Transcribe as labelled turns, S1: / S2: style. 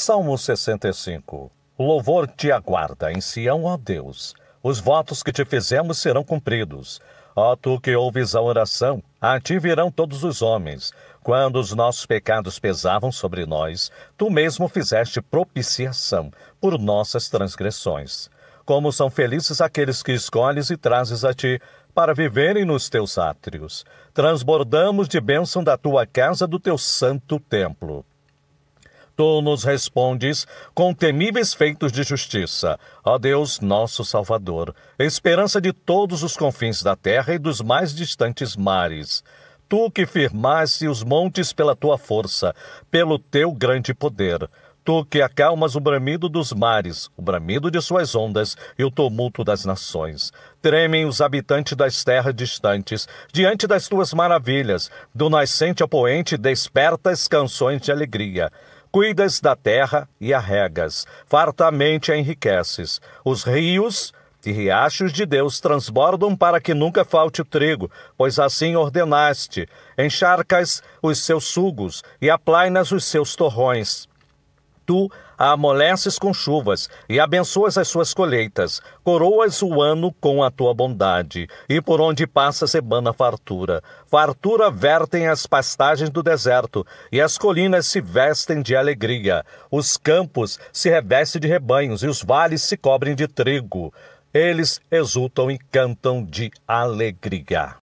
S1: Salmo 65 Louvor te aguarda em Sião, ó Deus. Os votos que te fizemos serão cumpridos. Ó tu que ouves a oração, a ti virão todos os homens. Quando os nossos pecados pesavam sobre nós, tu mesmo fizeste propiciação por nossas transgressões. Como são felizes aqueles que escolhes e trazes a ti para viverem nos teus átrios. Transbordamos de bênção da tua casa, do teu santo templo tu nos respondes com temíveis feitos de justiça. Ó Deus, nosso Salvador, esperança de todos os confins da terra e dos mais distantes mares. Tu que firmaste os montes pela tua força, pelo teu grande poder. Tu que acalmas o bramido dos mares, o bramido de suas ondas e o tumulto das nações. Tremem os habitantes das terras distantes, diante das tuas maravilhas. Do nascente ao poente, despertas canções de alegria. Cuidas da terra e a regas, fartamente a enriqueces. Os rios e riachos de Deus transbordam para que nunca falte trigo, pois assim ordenaste. Encharcas os seus sugos e aplainas os seus torrões tu a amoleces com chuvas e abençoas as suas colheitas, coroas o ano com a tua bondade, e por onde passa sebana fartura. Fartura vertem as pastagens do deserto, e as colinas se vestem de alegria. Os campos se revestem de rebanhos, e os vales se cobrem de trigo. Eles
S2: exultam e cantam de alegria.